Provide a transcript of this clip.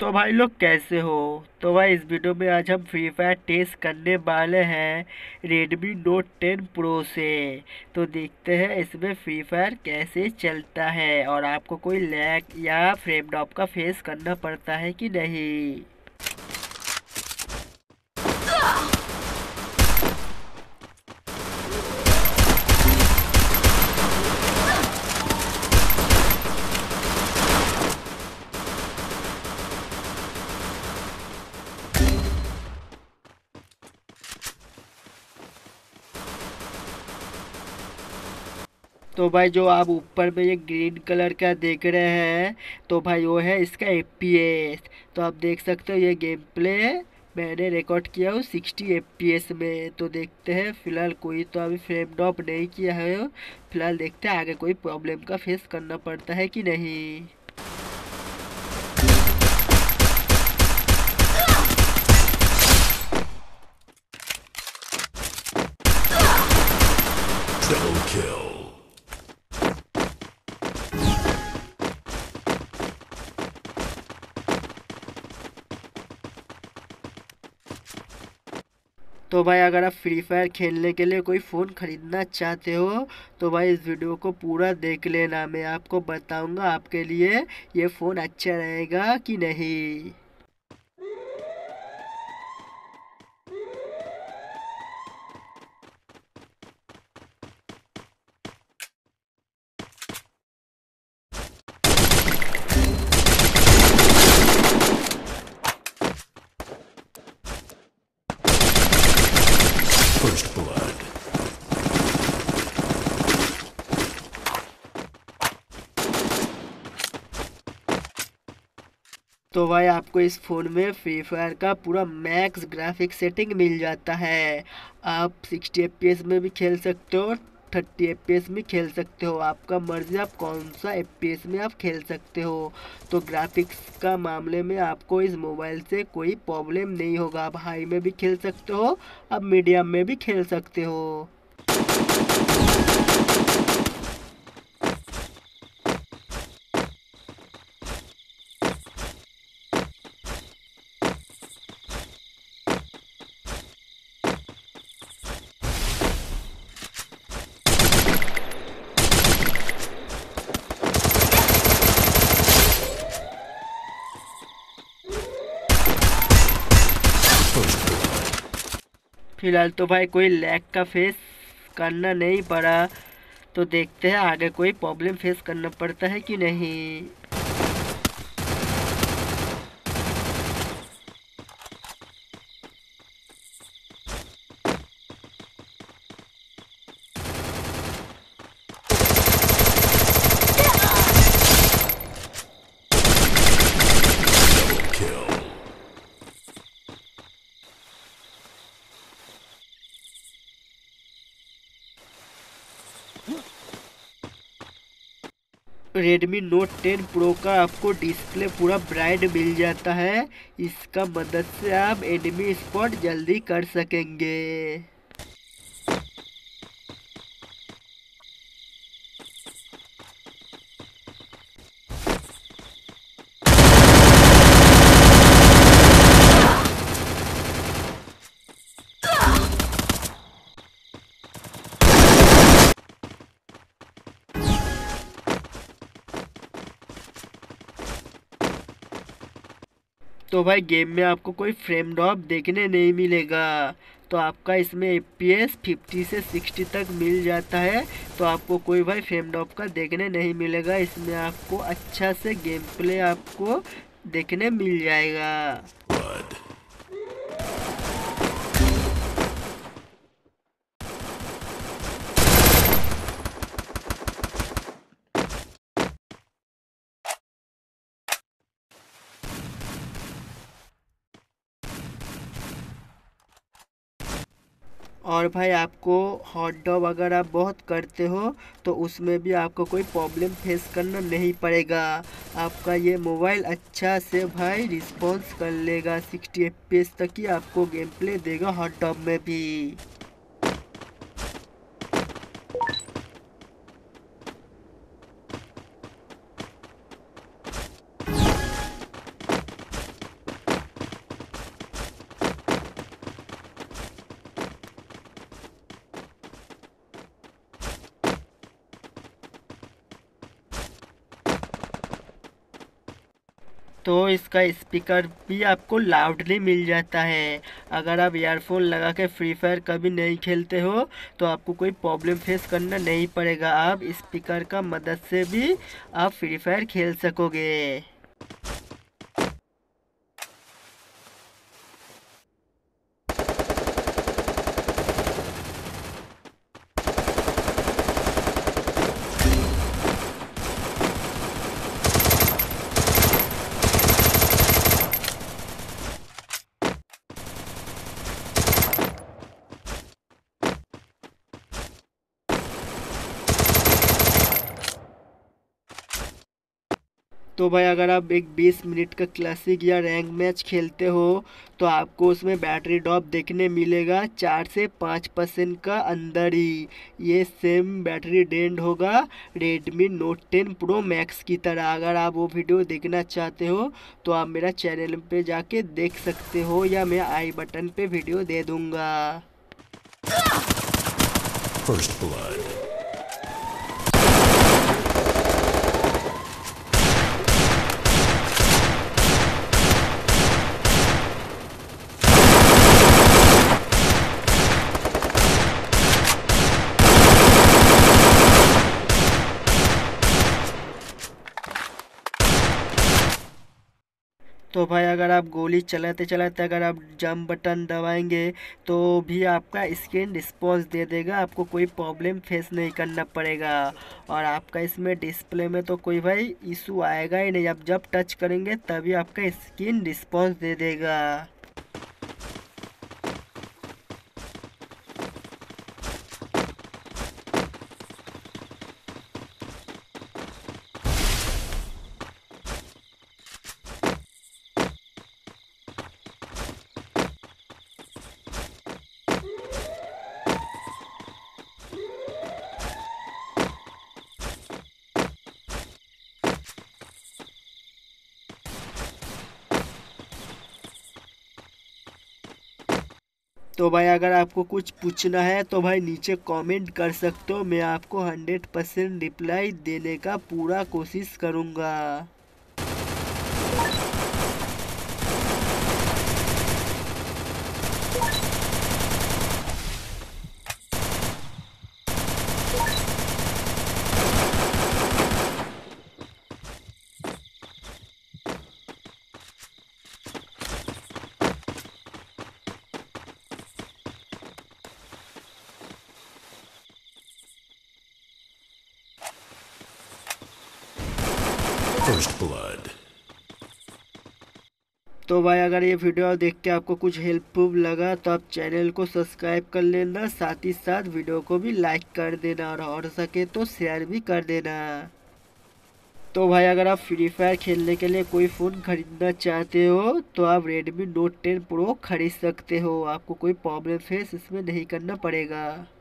तो भाई लोग कैसे हो तो भाई इस वीडियो में आज हम फ्री फायर टेस्ट करने वाले हैं रेडमी नोट टेन प्रो से तो देखते हैं इसमें फ्री फायर कैसे चलता है और आपको कोई लैग या फ्रेम ड्रॉप का फेस करना पड़ता है कि नहीं तो भाई जो आप ऊपर में ये ग्रीन कलर का देख रहे हैं तो भाई वो है इसका ए तो आप देख सकते हो ये गेम प्ले मैंने रिकॉर्ड किया हूँ सिक्सटी एफ में तो देखते हैं फिलहाल कोई तो अभी फ्रेम ड्रॉप नहीं किया है फिलहाल देखते हैं आगे कोई प्रॉब्लम का फेस करना पड़ता है कि नहीं Double kill. तो भाई अगर आप फ्री फायर खेलने के लिए कोई फ़ोन ख़रीदना चाहते हो तो भाई इस वीडियो को पूरा देख लेना मैं आपको बताऊंगा आपके लिए ये फ़ोन अच्छा रहेगा कि नहीं तो भाई आपको इस फ़ोन में फ्री फायर का पूरा मैक्स ग्राफिक सेटिंग मिल जाता है आप सिक्सटी एफ में भी खेल सकते हो थर्टी एफ में खेल सकते हो आपका मर्ज़ी आप कौन सा एफ में आप खेल सकते हो तो ग्राफिक्स का मामले में आपको इस मोबाइल से कोई प्रॉब्लम नहीं होगा आप हाई में भी खेल सकते हो आप मीडियम में भी खेल सकते हो फ़िलहाल तो भाई कोई लैग का फेस करना नहीं पड़ा तो देखते हैं आगे कोई प्रॉब्लम फेस करना पड़ता है कि नहीं रेडमी नोट टेन प्रो का आपको डिस्प्ले पूरा ब्राइट मिल जाता है इसका मदद से आप एडमी स्पॉट जल्दी कर सकेंगे तो भाई गेम में आपको कोई फ्रेम ड्रॉप देखने नहीं मिलेगा तो आपका इसमें ए पी एस फिफ्टी से सिक्सटी तक मिल जाता है तो आपको कोई भाई फ्रेम ड्रॉप का देखने नहीं मिलेगा इसमें आपको अच्छा से गेम प्ले आपको देखने मिल जाएगा और भाई आपको हॉट डॉग अगर आप बहुत करते हो तो उसमें भी आपको कोई प्रॉब्लम फेस करना नहीं पड़ेगा आपका ये मोबाइल अच्छा से भाई रिस्पॉन्स कर लेगा सिक्सटी एफ तक ही आपको गेम प्ले देगा हॉट डॉग में भी तो इसका स्पीकर भी आपको लाउडली मिल जाता है अगर आप ईयरफोन लगा के फ्री फायर कभी नहीं खेलते हो तो आपको कोई प्रॉब्लम फेस करना नहीं पड़ेगा आप स्पीकर का मदद से भी आप फ्री फायर खेल सकोगे तो भाई अगर आप एक 20 मिनट का क्लासिक या रैंक मैच खेलते हो तो आपको उसमें बैटरी ड्रॉप देखने मिलेगा चार से पाँच परसेंट का अंदर ही ये सेम बैटरी डेंड होगा Redmi Note ten Pro Max की तरह अगर आप वो वीडियो देखना चाहते हो तो आप मेरा चैनल पे जाके देख सकते हो या मैं आई बटन पे वीडियो दे दूँगा First blood. तो भाई अगर आप गोली चलाते चलाते अगर आप जंप बटन दबाएंगे तो भी आपका स्किन रिस्पॉन्स दे देगा आपको कोई प्रॉब्लम फेस नहीं करना पड़ेगा और आपका इसमें डिस्प्ले में तो कोई भाई इशू आएगा ही नहीं आप जब टच करेंगे तभी आपका स्किन रिस्पॉन्स दे देगा तो भाई अगर आपको कुछ पूछना है तो भाई नीचे कमेंट कर सकते हो मैं आपको हंड्रेड परसेंट रिप्लाई देने का पूरा कोशिश करूँगा First blood. तो भाई अगर ये वीडियो देख के आपको कुछ हेल्पफुल लगा तो आप चैनल को सब्सक्राइब कर लेना साथ ही साथ वीडियो को भी लाइक कर देना और हो सके तो शेयर भी कर देना तो भाई अगर आप फ्री फायर खेलने के लिए कोई फ़ोन खरीदना चाहते हो तो आप Redmi Note 10 Pro खरीद सकते हो आपको कोई प्रॉब्लम फेस इसमें नहीं करना पड़ेगा